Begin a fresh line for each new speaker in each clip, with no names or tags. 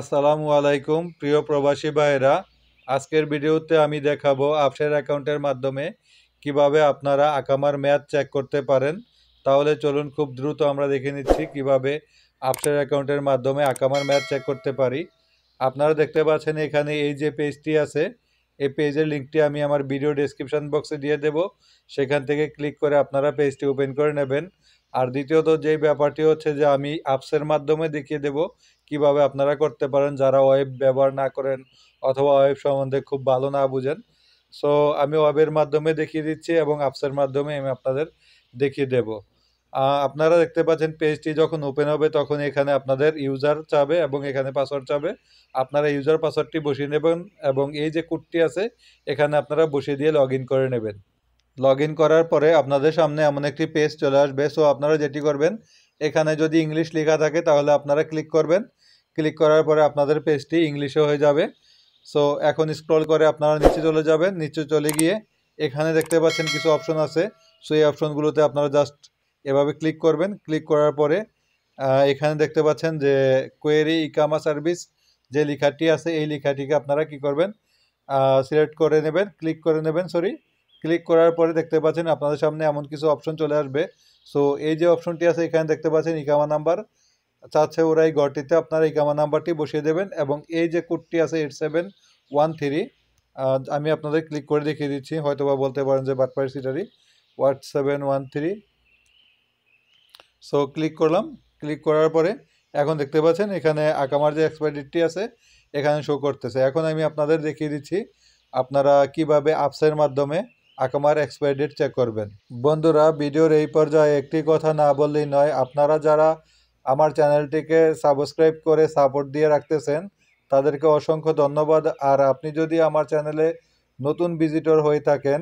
আসসালামু আলাইকুম প্রিয় প্রবাসী ভাইয়েরা আজকের ভিডিওতে আমি দেখাবো আফসের অ্যাকাউন্টের মাধ্যমে কিভাবে আপনারা আকামার ম্যাথ চেক করতে পারেন তাহলে চলুন খুব দ্রুত আমরা দেখে নিচ্ছি কিভাবে আফসের অ্যাকাউন্টের মাধ্যমে আকামার ম্যাথ চেক করতে পারি আপনারা দেখতে পাচ্ছেন এখানে এই যে পেজটি আছে এই পেজের লিঙ্কটি আমি আমার ভিডিও ডেসক্রিপশান বক্সে দিয়ে দেব সেখান থেকে ক্লিক করে আপনারা পেজটি ওপেন করে নেবেন আর দ্বিতীয়ত যেই ব্যাপারটি হচ্ছে যে আমি অ্যাপসের মাধ্যমে দেখিয়ে দেব কিভাবে আপনারা করতে পারেন যারা ওয়েব ব্যবহার না করেন অথবা ওয়েব সম্বন্ধে খুব ভালো না বুঝেন সো আমি ওয়েবের মাধ্যমে দেখিয়ে দিচ্ছি এবং অ্যাপসের মাধ্যমে আমি আপনাদের দেখিয়ে দেব আপনারা দেখতে পাচ্ছেন পেজটি যখন ওপেন হবে তখন এখানে আপনাদের ইউজার চাবে এবং এখানে পাসওয়ার্ড চাবে আপনারা ইউজার পাসওয়ার্ডটি বসিয়ে নেবেন এবং এই যে কোডটি আছে এখানে আপনারা বসিয়ে দিয়ে লগ করে নেবেন লগ ইন করার পরে আপনাদের সামনে এমন একটি পেজ চলে আসবে সো আপনারা যেটি করবেন এখানে যদি ইংলিশ লেখা থাকে তাহলে আপনারা ক্লিক করবেন ক্লিক করার পরে আপনাদের পেজটি ইংলিশে হয়ে যাবে সো এখন স্ক্রল করে আপনারা নিচে চলে যাবেন নিচে চলে গিয়ে এখানে দেখতে পাচ্ছেন কিছু অপশন আছে সো এই অপশনগুলোতে আপনারা জাস্ট এভাবে ক্লিক করবেন ক্লিক করার পরে এখানে দেখতে পাচ্ছেন যে কোয়েরি ইকামা সার্ভিস যে লেখাটি আছে এই লেখাটিকে আপনারা কি করবেন সিলেক্ট করে নেবেন ক্লিক করে নেবেন সরি ক্লিক করার পরে দেখতে পাচ্ছেন আপনাদের সামনে এমন কিছু অপশন চলে আসবে সো এই যে অপশনটি আছে এখানে দেখতে পাচ্ছেন ইকামা নাম্বার চাচ্ছে ওরা এই ঘরটিতে আপনারা ইকামা নাম্বারটি বসিয়ে দেবেন এবং এই যে কোডটি আছে এইট সেভেন ওয়ান থ্রি আমি আপনাদের ক্লিক করে দেখিয়ে দিচ্ছি হয়তো বা বলতে পারেন যে বাটপাড়ি সিটারি ওয়াট seven one three so click করলাম ক্লিক করার পরে এখন দেখতে পাচ্ছেন এখানে আকামার যে এক্সপায়ার ডেটটি আছে এখানে শো করতেছে এখন আমি আপনাদের দেখিয়ে দিচ্ছি আপনারা কিভাবে আপসের মাধ্যমে আকামার এক্সপায়ার ডেট চেক করবেন বন্ধুরা ভিডিওর এই পর্যায়ে একটি কথা না বললেই নয় আপনারা যারা আমার চ্যানেলটিকে সাবস্ক্রাইব করে সাপোর্ট দিয়ে রাখতেছেন তাদেরকে অসংখ্য ধন্যবাদ আর আপনি যদি আমার চ্যানেলে নতুন ভিজিটর হয়ে থাকেন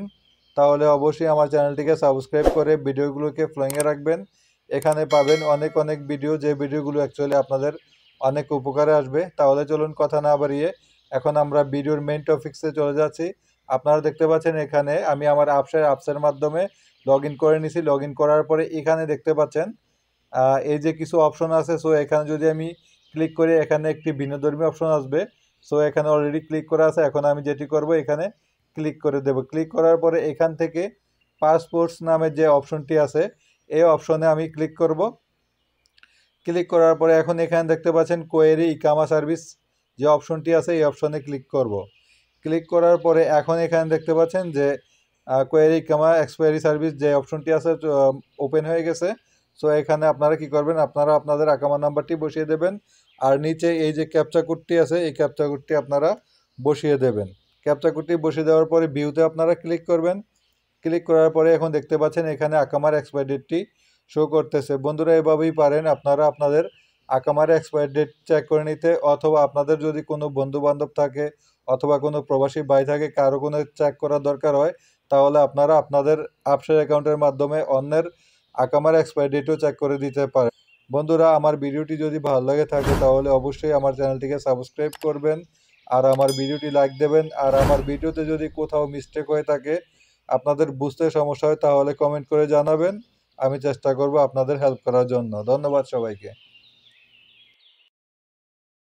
তাহলে অবশ্যই আমার চ্যানেলটিকে সাবস্ক্রাইব করে ভিডিওগুলোকে ফ্লোয়িংয়ে রাখবেন এখানে পাবেন অনেক অনেক ভিডিও যে ভিডিওগুলো অ্যাকচুয়ালি আপনাদের অনেক উপকারে আসবে তাহলে চলুন কথা না বাড়িয়ে এখন আমরা ভিডিওর মেন টপিক্সে চলে যাচ্ছি আপনারা দেখতে পাচ্ছেন এখানে আমি আমার আপসের অ্যাপসের মাধ্যমে লগ করে নিছি লগ করার পরে এখানে দেখতে পাচ্ছেন এই যে কিছু অপশন আছে সো এখানে যদি আমি ক্লিক করি এখানে একটি বিনোদর্মী অপশন আসবে সো এখানে অলরেডি ক্লিক করা আছে এখন আমি যেটি করব এখানে ক্লিক করে দেব ক্লিক করার পরে এখান থেকে পাসপোর্টস নামে যে অপশনটি আছে এই অপশনে আমি ক্লিক করব ক্লিক করার পরে এখন এখানে দেখতে পাচ্ছেন কোয়েরি ইকামা সার্ভিস যে অপশনটি আছে এই অপশনে ক্লিক করব ক্লিক করার পরে এখন এখানে দেখতে পাচ্ছেন যে কোয়েরি কামা এক্সপায়ারি সার্ভিস যে অপশনটি আছে ওপেন হয়ে গেছে সো এখানে আপনারা কি করবেন আপনারা আপনাদের আকামার নাম্বারটি বসিয়ে দেবেন আর নিচে এই যে ক্যাপচা কোডটি আছে এই ক্যাপচা কোডটি আপনারা বসিয়ে দেবেন ক্যাপচা কোডটি বসিয়ে দেওয়ার পরে ভিউতে আপনারা ক্লিক করবেন ক্লিক করার পরে এখন দেখতে পাচ্ছেন এখানে আকামার এক্সপায়ার ডেটটি শো করতেছে বন্ধুরা এভাবেই পারেন আপনারা আপনাদের আকামারে এক্সপায়ার ডেট চেক করে নিতে অথবা আপনাদের যদি কোনো বন্ধু বান্ধব থাকে অথবা কোনো প্রবাসী ভাই থাকে কারো কোনো চেক করার দরকার হয় তাহলে আপনারা আপনাদের আপসার অ্যাকাউন্টের মাধ্যমে অন্যের আকামার এক্সপায়ার ডেটও চেক করে দিতে পারে বন্ধুরা আমার ভিডিওটি যদি ভালো লাগে থাকে তাহলে অবশ্যই আমার চ্যানেলটিকে সাবস্ক্রাইব করবেন আর আমার ভিডিওটি লাইক দেবেন আর আমার ভিডিওতে যদি কোথাও মিস্টেক হয়ে থাকে আপনাদের বুঝতে সমস্যা হয় তাহলে কমেন্ট করে জানাবেন আমি চেষ্টা করব আপনাদের হেল্প করার জন্য ধন্যবাদ সবাইকে